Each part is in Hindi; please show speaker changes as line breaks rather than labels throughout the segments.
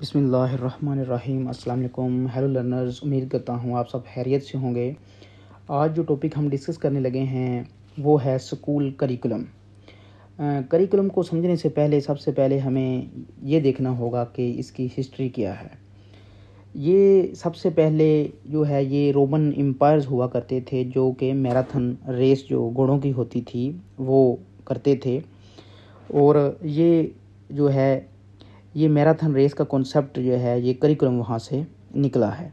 बसमीम् अल्लाम हेलो लर्नर्स उम्मीद करता हूँ आप सब हैरियत से होंगे आज जो टॉपिक हम डिस्कस करने लगे हैं वो है स्कूल करिकुलम करिकुलम को समझने से पहले सबसे पहले हमें ये देखना होगा कि इसकी हिस्ट्री क्या है ये सबसे पहले जो है ये रोमन एम्पायर्स हुआ करते थे जो कि मैराथन रेस जो घोड़ों की होती थी वो करते थे और ये जो है ये मैराथन रेस का कॉन्सेप्ट जो है ये करिकुलम वहाँ से निकला है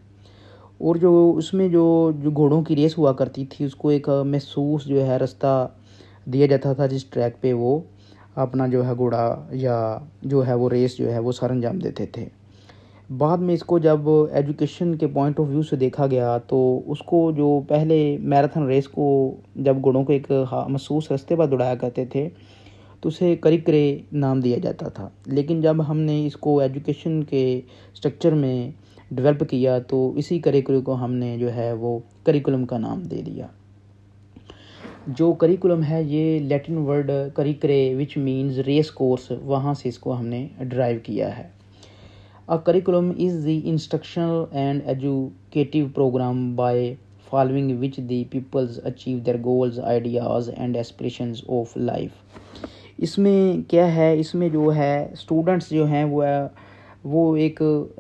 और जो उसमें जो जो घोड़ों की रेस हुआ करती थी उसको एक महसूस जो है रास्ता दिया जाता था जिस ट्रैक पे वो अपना जो है घोड़ा या जो है वो रेस जो है वो सर अंजाम देते थे बाद में इसको जब एजुकेशन के पॉइंट ऑफ व्यू से देखा गया तो उसको जो पहले मैराथन रेस को जब घोड़ों को एक महसूस रास्ते पर दौड़ाया करते थे तो उसे करिक्रे नाम दिया जाता था लेकिन जब हमने इसको एजुकेशन के स्ट्रक्चर में डेवलप किया तो इसी करिकुल को हमने जो है वो करिकुलम का नाम दे दिया जो करिकुलम है ये Latin word currere which means race course वहाँ से इसको हमने ड्राइव किया है a curriculum is the instructional and educative programme by following which the peoples achieve their goals ideas and aspirations of life इसमें क्या है इसमें जो है स्टूडेंट्स जो हैं वो वो एक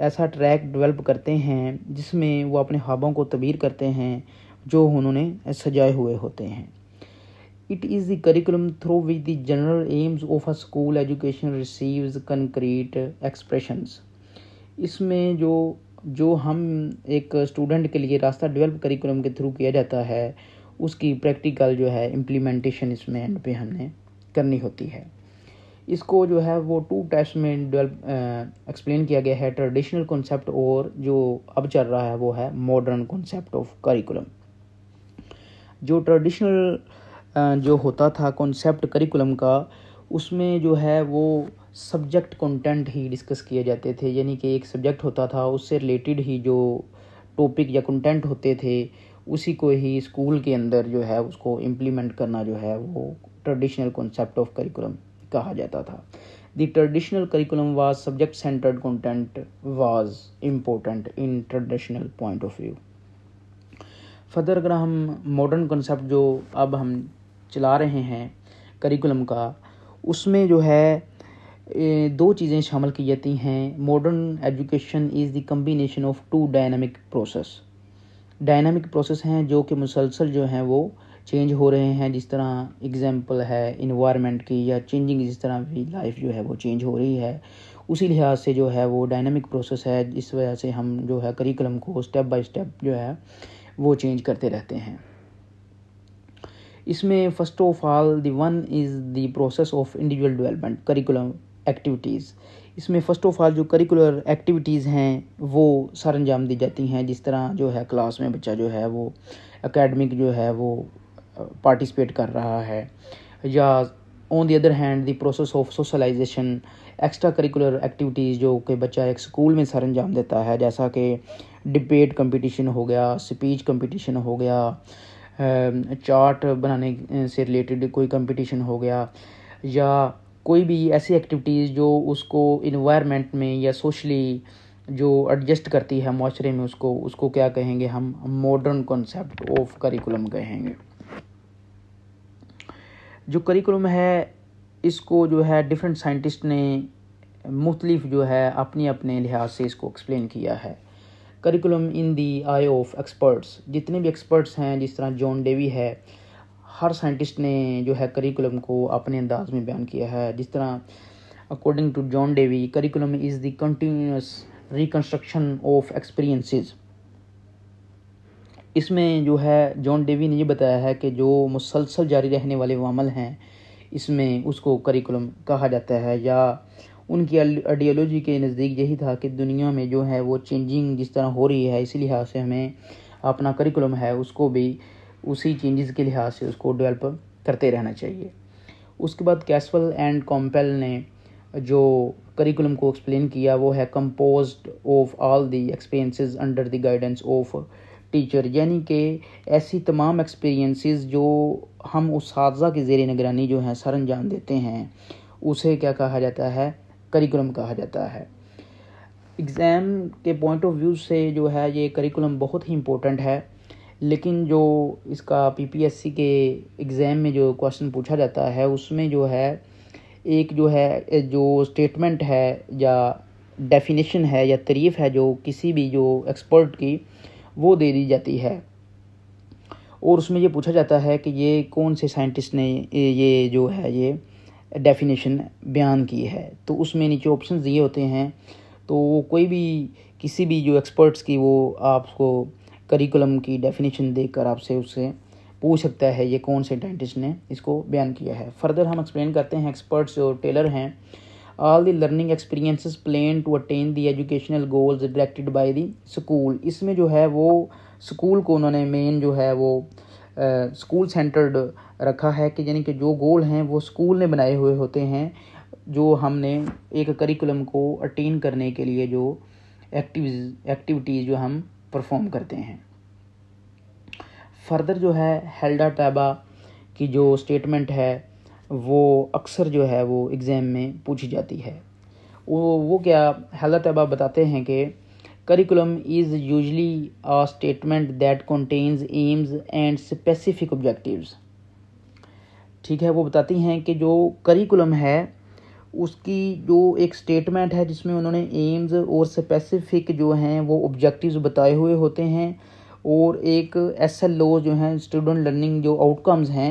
ऐसा ट्रैक डेवलप करते हैं जिसमें वो अपने हबों को तबीर करते हैं जो उन्होंने सजाए हुए होते हैं it is the curriculum through which the general aims of a school education receives concrete expressions इसमें जो जो हम एक स्टूडेंट के लिए रास्ता डेवलप करिकुलम के थ्रू किया जाता है उसकी प्रैक्टिकल जो है इम्प्लीमेंटेशन इसमें एंड पे हमने करनी होती है इसको जो है वो टू टाइप्स में एक्सप्लेन किया गया है ट्रेडिशनल कॉन्सेप्ट और जो अब चल रहा है वो है मॉडर्न कॉन्सेप्ट ऑफ करिकुलम जो ट्रेडिशनल जो होता था कॉन्सेप्ट करिकुलम का उसमें जो है वो सब्जेक्ट कंटेंट ही डिस्कस किए जाते थे यानी कि एक सब्जेक्ट होता था उससे रिलेटेड ही जो टॉपिक या कंटेंट होते थे उसी को ही स्कूल के अंदर जो है उसको इम्प्लीमेंट करना जो है वो ट्रेडिशनल कॉन्सेप्ट ऑफ करिकुलम कहा जाता था the traditional curriculum was subject centred content was important in traditional point of view further अगर हम मॉडर्न कॉन्सेप्ट जो अब हम चला रहे हैं करिकुलम का उसमें जो है दो चीज़ें शामिल की जाती हैं modern education is the combination of two dynamic process dynamic process हैं जो कि मुसलसल जो हैं वो चेंज हो रहे हैं जिस तरह एग्जाम्पल है इन्वायरमेंट की या चेंजिंग जिस तरह भी लाइफ जो है वो चेंज हो रही है उसी लिहाज से जो है वो डायनामिक प्रोसेस है इस वजह से हम जो है करिकुलम को स्टेप बाय स्टेप जो है वो चेंज करते रहते हैं इसमें first of all the one is the process of individual development curriculum activities इसमें फ़र्स्ट ऑफ़ ऑल जो करिकुलर एक्टिविटीज़ हैं वो सर अंजाम दी जाती हैं जिस तरह जो है क्लास में बच्चा जो है वो एकेडमिक जो है वो पार्टिसिपेट कर रहा है या on the other hand the process of socialisation extra curricular activities जो कि बच्चा एक स्कूल में सर अंजाम देता है जैसा कि डिबेट कंपटीशन हो गया स्पीच कंपटीशन हो गया चार्ट बनाने से रिलेटेड कोई कंपटीशन हो गया या कोई भी ऐसी एक्टिविटीज़ जो उसको इन्वायरमेंट में या सोशली जो एडजस्ट करती है माशरे में उसको उसको क्या कहेंगे हम मॉडर्न कॉन्सेप्ट ऑफ करिकुलम कहेंगे जो करिकुलम है इसको जो है डिफरेंट साइंटिस्ट ने मुख्तलिफ जो है अपने अपने लिहाज से इसको एक्सप्लेन किया है curriculum in the eye of experts जितने भी एक्सपर्ट्स हैं जिस तरह जॉन डेवी है हर साइंटिस्ट ने जो है करिकुलम को अपने अंदाज में बयान किया है जिस तरह according to John Dewey curriculum is the continuous reconstruction of experiences इसमें जो है जॉन डेवी ने ये बताया है कि जो मुसलसल जारी रहने वाले वामल हैं इसमें उसको करिकुलम कहा जाता है या उनकी आइडियोलॉजी के नज़दीक यही था कि दुनिया में जो है वो चेंजिंग जिस तरह हो रही है इसी लिहाज से हमें अपना करिकुलम है उसको भी उसी चेंजेस के लिहाज से उसको डेवलप करते रहना चाहिए उसके बाद कैसवल एंड कॉम्पेल ने जो करिकुलम को एक्सप्लेन किया वो है composed of all the experiences under the guidance of teacher यानी कि ऐसी तमाम एक्सपीरियंसेस जो हम उस की जेर निगरानी जो हैं सर अंजाम देते हैं उसे क्या कहा जाता है करिकुलम कहा जाता है एग्ज़ाम के पॉइंट ऑफ व्यू से जो है ये करिकुलम बहुत ही इम्पोर्टेंट है लेकिन जो इसका पीपीएससी के एग्ज़ाम में जो क्वेश्चन पूछा जाता है उसमें जो है एक जो है जो स्टेटमेंट है या डेफिनेशन है या तरीफ़ है जो किसी भी जो एक्सपर्ट की वो दे दी जाती है और उसमें ये पूछा जाता है कि ये कौन से साइंटिस्ट ने ये जो है ये डेफिनेशन बयान की है तो उसमें नीचे ऑप्शन दिए होते हैं तो वो कोई भी किसी भी जो एक्सपर्ट्स की वो आपको करिकुलम की डेफिनेशन देकर आपसे उससे पूछ सकता है ये कौन से डेंटिस्ट ने इसको बयान किया है फर्दर हम एक्सप्लेन करते हैं एक्सपर्ट्स जो टेलर हैं all the learning experiences plan to attain the educational goals directed by the school इसमें जो है वो स्कूल को उन्होंने मेन जो है वो स्कूल सेंटर्ड रखा है कि यानी कि जो गोल हैं वो स्कूल ने बनाए हुए होते हैं जो हमने एक करिकुलम को अटेन करने के लिए जो एक्टिव एक्टिविटीज़ जो हम परफॉर्म करते हैं फर्दर जो है हेल्डा टैबा की जो स्टेटमेंट है वो अक्सर जो है वो एग्ज़ाम में पूछी जाती है वो वो क्या हालत अब बताते हैं कि curriculum is usually a statement that contains aims and specific objectives ठीक है वो बताती हैं कि जो करिकुलम है उसकी जो एक स्टेटमेंट है जिसमें उन्होंने एम्स और स्पेसिफिक जो हैं वो ऑब्जेक्टिव्स बताए हुए होते हैं और एक एस एल ओ जो हैं स्टूडेंट लर्निंग जो आउटकम्स हैं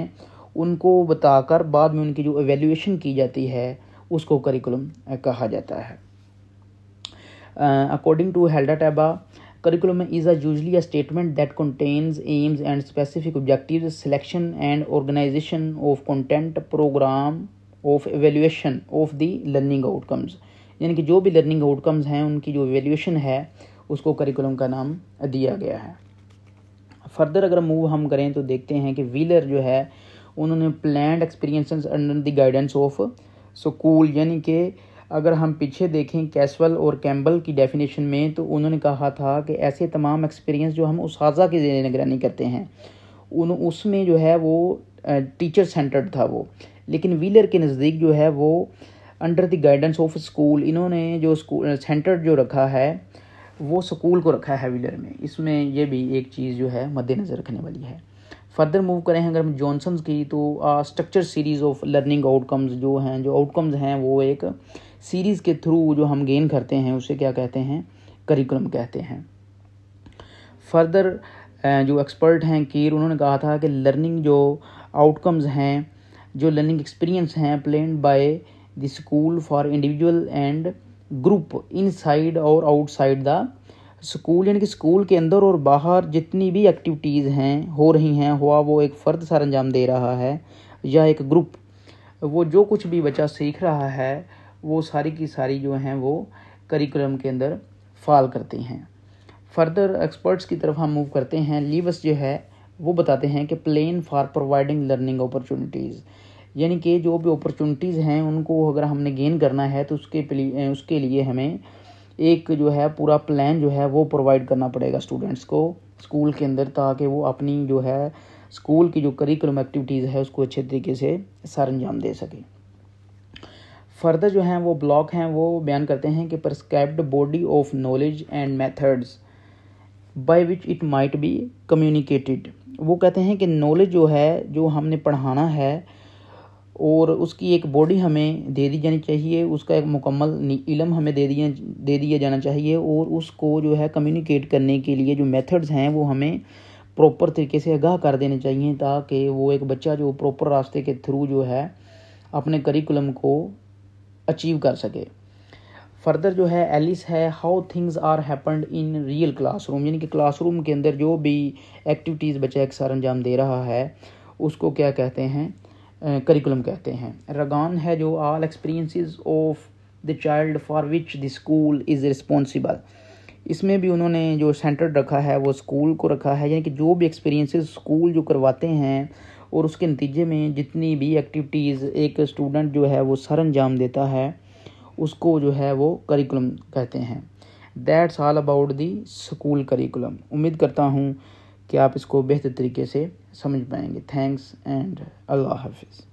उनको बताकर बाद में उनकी जो एवेल्यूएशन की जाती है उसको करिकुलम कहा जाता है according to Hilda Taba curriculum is a usually a statement that contains aims and specific objective selection and organisation of content programme of evaluation of the learning outcomes यानी कि जो भी लर्निंग आउटकम्स हैं उनकी जो एवेल्यूएशन है उसको करिकुलम का नाम दिया गया है फर्दर अगर मूव हम करें तो देखते हैं कि व्हीलर जो है उन्होंने planned experience under the guidance of school यानी कि अगर हम पीछे देखें कैसवल और कैम्बल की डेफिनेशन में तो उन्होंने कहा था कि ऐसे तमाम एक्सपीरियंस जो हम उसाजा के जरिए निगरानी करते हैं उन उसमें जो है वो टीचर सेंटर्ड था वो लेकिन व्हीलर के नज़दीक जो है वो under the guidance of school इन्होंने जो स्कूल सेंटर जो रखा है वो स्कूल को रखा है व्हीलर में इसमें यह भी एक चीज़ जो है मद्देनज़र रखने वाली है फर्दर मूव करें अगर हम जॉनसन की तो structure series of learning outcomes जो हैं जो आउटकम्स हैं वो एक सीरीज़ के थ्रू जो हम गेन करते हैं उसे क्या कहते हैं करिकुलम कहते हैं फर्दर जो एक्सपर्ट हैं कीर उन्होंने कहा था कि लर्निंग जो आउटकम्स हैं जो लर्निंग एक्सपीरियंस हैं planned by the school for individual and group inside और आउटसाइड द स्कूल यानी कि स्कूल के अंदर और बाहर जितनी भी एक्टिविटीज़ हैं हो रही हैं हुआ वो एक फ़र्द सर अंजाम दे रहा है या एक ग्रुप वो जो कुछ भी बच्चा सीख रहा है वो सारी की सारी जो हैं वो करिकुलम के अंदर फॉल करते हैं फर्दर एक्सपर्ट्स की तरफ हम मूव करते हैं लीवस जो है वो बताते हैं कि planned for providing learning opportunities यानी कि जो भी अपॉर्चुनिटीज़ हैं उनको अगर हमने गेन करना है तो उसके उसके लिए हमें एक जो है पूरा प्लान जो है वो प्रोवाइड करना पड़ेगा स्टूडेंट्स को स्कूल के अंदर ताकि वो अपनी जो है स्कूल की जो करिकुलम एक्टिविटीज़ है उसको अच्छे तरीके से सर अंजाम दे सके फर्दर जो हैं वो ब्लॉक हैं वो बयान करते हैं कि prescribed body of knowledge and methods by which it might be communicated वो कहते हैं कि नॉलेज जो है जो हमने पढ़ाना है और उसकी एक बॉडी हमें दे दी जानी चाहिए उसका एक मुकम्मल इलम हमें दे दिया दे दिया जाना चाहिए और उसको जो है कम्युनिकेट करने के लिए जो मेथड्स हैं वो हमें प्रॉपर तरीके से आगाह कर देने चाहिए ताकि वो एक बच्चा जो प्रॉपर रास्ते के थ्रू जो है अपने करिकुलम को अचीव कर सके फर्दर जो है एलिस है how things are happened in real classroom यानी कि क्लासरूम के अंदर जो भी एक्टिविटीज़ बच्चा एक सर अंजाम दे रहा है उसको क्या कहते हैं करिकुलम कहते हैं रगान है जो all experiences of the child for which the school is responsible इसमें भी उन्होंने जो सेंटर रखा है वो स्कूल को रखा है यानी कि जो भी एक्सपीरियंसेस स्कूल जो करवाते हैं और उसके नतीजे में जितनी भी एक्टिविटीज़ एक स्टूडेंट जो है वो सर अंजाम देता है उसको जो है वो करिकुलम कहते हैं that's all about the school curriculum उम्मीद करता हूँ कि आप इसको बेहतर तरीके से samajh payenge thanks and allah hafiz